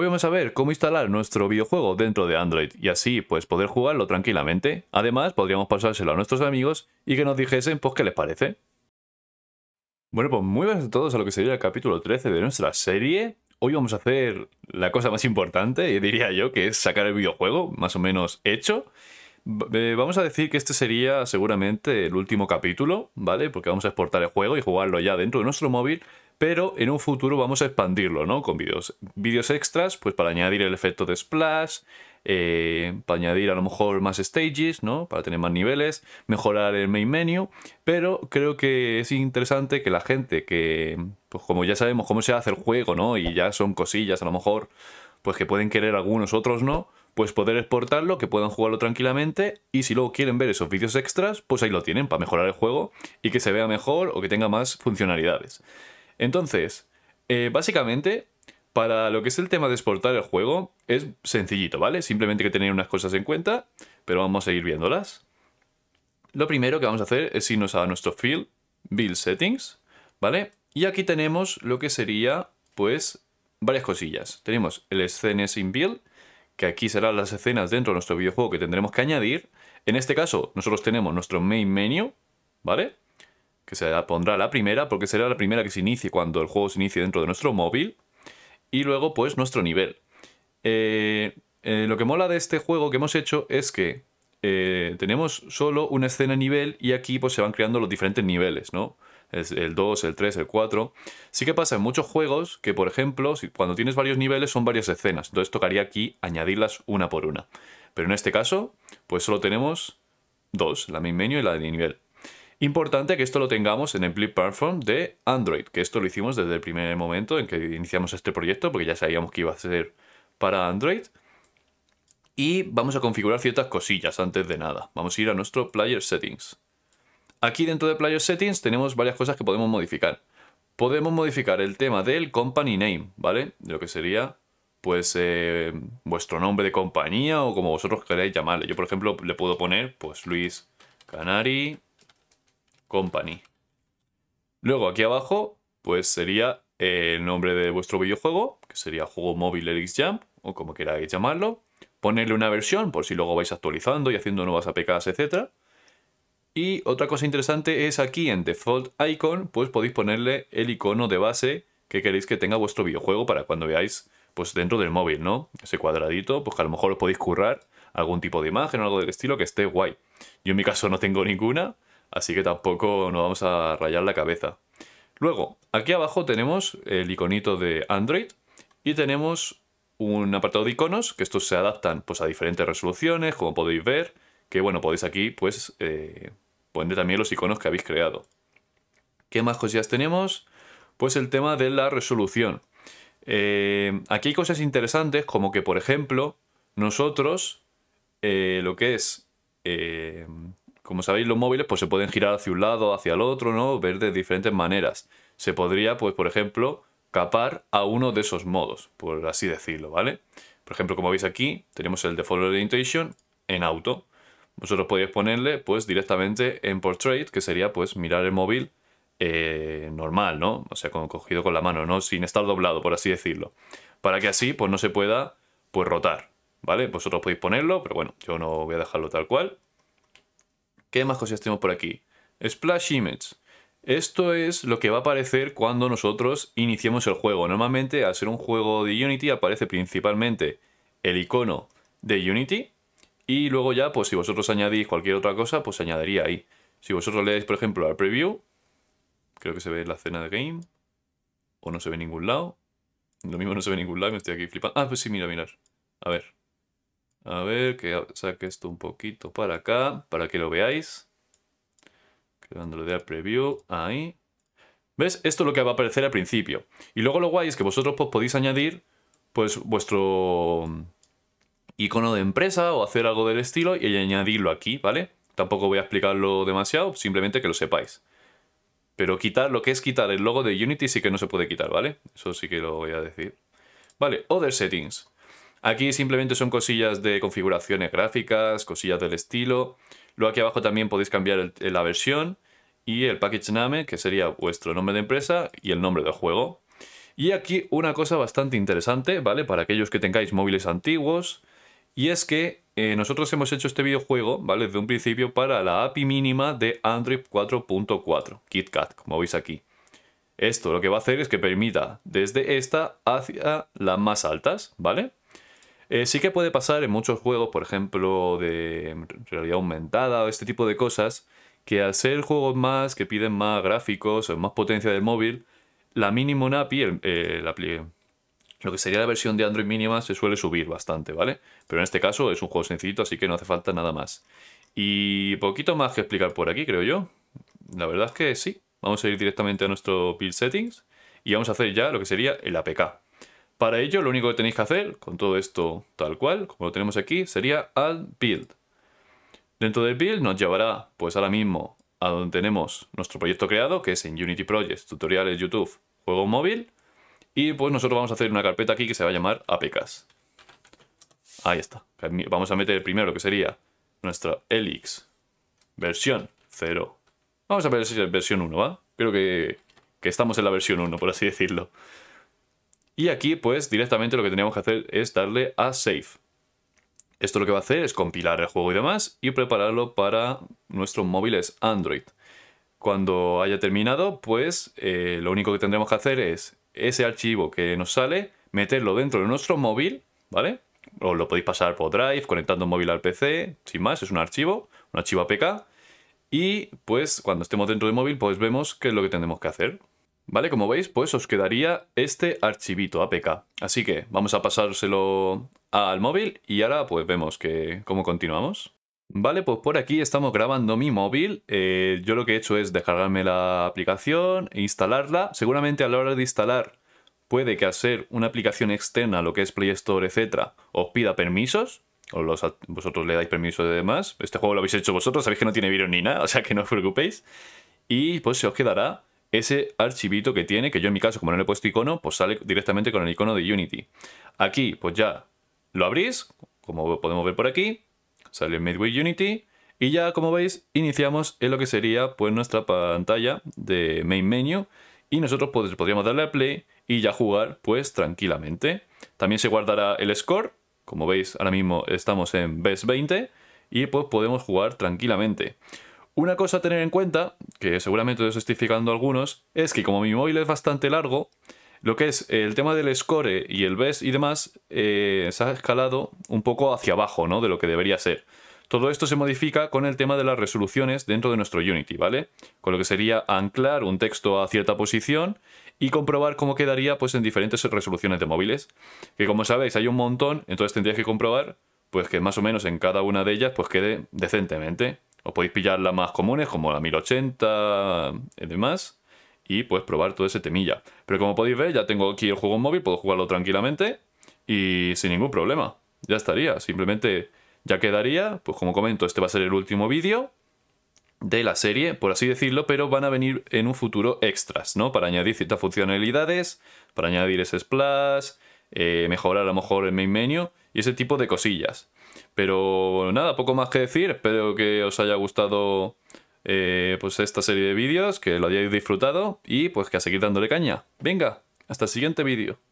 Hoy vamos a ver cómo instalar nuestro videojuego dentro de Android y así pues poder jugarlo tranquilamente. Además podríamos pasárselo a nuestros amigos y que nos dijesen pues qué les parece. Bueno pues muy buenas a todos a lo que sería el capítulo 13 de nuestra serie. Hoy vamos a hacer la cosa más importante, y eh, diría yo, que es sacar el videojuego más o menos hecho. Eh, vamos a decir que este sería seguramente el último capítulo, ¿vale? Porque vamos a exportar el juego y jugarlo ya dentro de nuestro móvil pero en un futuro vamos a expandirlo, ¿no? Con vídeos vídeos extras, pues para añadir el efecto de splash, eh, para añadir a lo mejor más stages, ¿no? Para tener más niveles, mejorar el main menu, pero creo que es interesante que la gente que, pues como ya sabemos cómo se hace el juego, ¿no? Y ya son cosillas, a lo mejor, pues que pueden querer algunos, otros no, pues poder exportarlo, que puedan jugarlo tranquilamente y si luego quieren ver esos vídeos extras, pues ahí lo tienen para mejorar el juego y que se vea mejor o que tenga más funcionalidades. Entonces, eh, básicamente, para lo que es el tema de exportar el juego, es sencillito, ¿vale? Simplemente que tener unas cosas en cuenta, pero vamos a ir viéndolas. Lo primero que vamos a hacer es irnos a nuestro field, build settings, ¿vale? Y aquí tenemos lo que sería, pues, varias cosillas. Tenemos el Scenes in build, que aquí serán las escenas dentro de nuestro videojuego que tendremos que añadir. En este caso, nosotros tenemos nuestro main menu, ¿vale? que se pondrá la primera, porque será la primera que se inicie cuando el juego se inicie dentro de nuestro móvil. Y luego, pues, nuestro nivel. Eh, eh, lo que mola de este juego que hemos hecho es que eh, tenemos solo una escena nivel y aquí pues se van creando los diferentes niveles, ¿no? el 2, el 3, el 4. Sí que pasa en muchos juegos que, por ejemplo, cuando tienes varios niveles son varias escenas. Entonces tocaría aquí añadirlas una por una. Pero en este caso, pues solo tenemos dos, la main menu y la de nivel. Importante que esto lo tengamos en el Blip Platform de Android, que esto lo hicimos desde el primer momento en que iniciamos este proyecto, porque ya sabíamos que iba a ser para Android. Y vamos a configurar ciertas cosillas antes de nada. Vamos a ir a nuestro Player Settings. Aquí dentro de Player Settings tenemos varias cosas que podemos modificar. Podemos modificar el tema del Company Name, ¿vale? Lo que sería pues eh, vuestro nombre de compañía o como vosotros queráis llamarle. Yo, por ejemplo, le puedo poner pues Luis Canari Company. Luego aquí abajo, pues sería el nombre de vuestro videojuego, que sería juego móvil Elix Jump, o como queráis llamarlo. Ponerle una versión por si luego vais actualizando y haciendo nuevas APKs, etc. Y otra cosa interesante es aquí en Default Icon, pues podéis ponerle el icono de base que queréis que tenga vuestro videojuego para cuando veáis pues dentro del móvil, ¿no? Ese cuadradito, pues que a lo mejor os podéis currar algún tipo de imagen o algo del estilo que esté guay. Yo en mi caso no tengo ninguna, así que tampoco nos vamos a rayar la cabeza. Luego, aquí abajo tenemos el iconito de Android y tenemos un apartado de iconos que estos se adaptan pues, a diferentes resoluciones, como podéis ver, que bueno, podéis aquí pues eh, poner también los iconos que habéis creado. ¿Qué más cosillas tenemos? Pues el tema de la resolución. Eh, aquí hay cosas interesantes como que, por ejemplo, nosotros eh, lo que es como sabéis, los móviles pues, se pueden girar hacia un lado, hacia el otro, ¿no? Ver de diferentes maneras. Se podría, pues, por ejemplo, capar a uno de esos modos, por así decirlo, ¿vale? Por ejemplo, como veis aquí, tenemos el Default Orientation en auto. Vosotros podéis ponerle, pues, directamente en Portrait, que sería, pues, mirar el móvil eh, normal, ¿no? O sea, cogido con la mano, ¿no? Sin estar doblado, por así decirlo. Para que así, pues no se pueda, pues rotar, ¿vale? Vosotros podéis ponerlo, pero bueno, yo no voy a dejarlo tal cual. ¿Qué más cosas tenemos por aquí? Splash Image. Esto es lo que va a aparecer cuando nosotros iniciemos el juego. Normalmente, al ser un juego de Unity, aparece principalmente el icono de Unity y luego ya, pues si vosotros añadís cualquier otra cosa, pues añadiría ahí. Si vosotros leáis, por ejemplo, al preview, creo que se ve la escena de game, o no se ve en ningún lado. Lo mismo no se ve en ningún lado, me estoy aquí flipando. Ah, pues sí, mira, mirar. A ver. A ver, que saque esto un poquito para acá, para que lo veáis. lo de preview, ahí. ¿Ves? Esto es lo que va a aparecer al principio. Y luego lo guay es que vosotros pues, podéis añadir pues vuestro mm, icono de empresa o hacer algo del estilo y añadirlo aquí, ¿vale? Tampoco voy a explicarlo demasiado, simplemente que lo sepáis. Pero quitar lo que es quitar el logo de Unity sí que no se puede quitar, ¿vale? Eso sí que lo voy a decir. Vale, Other Settings. Aquí simplemente son cosillas de configuraciones gráficas, cosillas del estilo. Luego aquí abajo también podéis cambiar la versión y el package name, que sería vuestro nombre de empresa y el nombre del juego. Y aquí una cosa bastante interesante, ¿vale? Para aquellos que tengáis móviles antiguos. Y es que eh, nosotros hemos hecho este videojuego, ¿vale? Desde un principio para la API mínima de Android 4.4, KitKat, como veis aquí. Esto lo que va a hacer es que permita desde esta hacia las más altas, ¿vale? Eh, sí que puede pasar en muchos juegos, por ejemplo, de realidad aumentada o este tipo de cosas, que al ser juegos más que piden más gráficos o más potencia del móvil, la mínimo API, eh, lo que sería la versión de Android mínima, se suele subir bastante, ¿vale? Pero en este caso es un juego sencillito, así que no hace falta nada más. Y poquito más que explicar por aquí, creo yo. La verdad es que sí. Vamos a ir directamente a nuestro build settings y vamos a hacer ya lo que sería el APK. Para ello, lo único que tenéis que hacer con todo esto tal cual, como lo tenemos aquí, sería add build. Dentro del build nos llevará, pues ahora mismo, a donde tenemos nuestro proyecto creado, que es en Unity Projects, tutoriales, YouTube, juego móvil. Y pues nosotros vamos a hacer una carpeta aquí que se va a llamar APKs. Ahí está. Vamos a meter primero que sería nuestra Elix, versión 0. Vamos a ver si es versión 1, ¿va? Creo que, que estamos en la versión 1, por así decirlo. Y aquí pues directamente lo que tenemos que hacer es darle a save. Esto lo que va a hacer es compilar el juego y demás y prepararlo para nuestros móviles Android. Cuando haya terminado, pues eh, lo único que tendremos que hacer es ese archivo que nos sale, meterlo dentro de nuestro móvil, ¿vale? O lo podéis pasar por Drive, conectando móvil al PC, sin más, es un archivo, un archivo APK. Y pues cuando estemos dentro del móvil, pues vemos qué es lo que tendremos que hacer. Vale, como veis, pues os quedaría este archivito APK. Así que vamos a pasárselo al móvil y ahora pues vemos que cómo continuamos. Vale, pues por aquí estamos grabando mi móvil. Eh, yo lo que he hecho es descargarme la aplicación, instalarla. Seguramente a la hora de instalar puede que hacer una aplicación externa, lo que es Play Store, etc., os pida permisos. O los, vosotros le dais permisos de demás. Este juego lo habéis hecho vosotros, sabéis que no tiene virus ni nada, o sea que no os preocupéis. Y pues se os quedará ese archivito que tiene, que yo en mi caso, como no le he puesto icono, pues sale directamente con el icono de Unity. Aquí, pues ya lo abrís, como podemos ver por aquí, sale Midway Unity, y ya, como veis, iniciamos en lo que sería pues nuestra pantalla de Main Menu, y nosotros pues, podríamos darle a Play y ya jugar pues tranquilamente. También se guardará el score, como veis, ahora mismo estamos en Best 20, y pues podemos jugar tranquilamente. Una cosa a tener en cuenta, que seguramente os estoy fijando algunos, es que como mi móvil es bastante largo, lo que es el tema del score y el BES y demás eh, se ha escalado un poco hacia abajo, ¿no? De lo que debería ser. Todo esto se modifica con el tema de las resoluciones dentro de nuestro Unity, ¿vale? Con lo que sería anclar un texto a cierta posición y comprobar cómo quedaría pues en diferentes resoluciones de móviles. Que como sabéis hay un montón, entonces tendrías que comprobar pues que más o menos en cada una de ellas pues quede decentemente. Os podéis pillar las más comunes, como la 1080 y eh, demás, y pues probar todo ese temilla. Pero como podéis ver, ya tengo aquí el juego en móvil, puedo jugarlo tranquilamente y sin ningún problema. Ya estaría, simplemente ya quedaría, pues como comento, este va a ser el último vídeo de la serie, por así decirlo, pero van a venir en un futuro extras, ¿no? Para añadir ciertas funcionalidades, para añadir ese splash, eh, mejorar a lo mejor el main menu y ese tipo de cosillas. Pero nada, poco más que decir. Espero que os haya gustado eh, pues esta serie de vídeos, que lo hayáis disfrutado y pues que a seguir dándole caña. Venga, hasta el siguiente vídeo.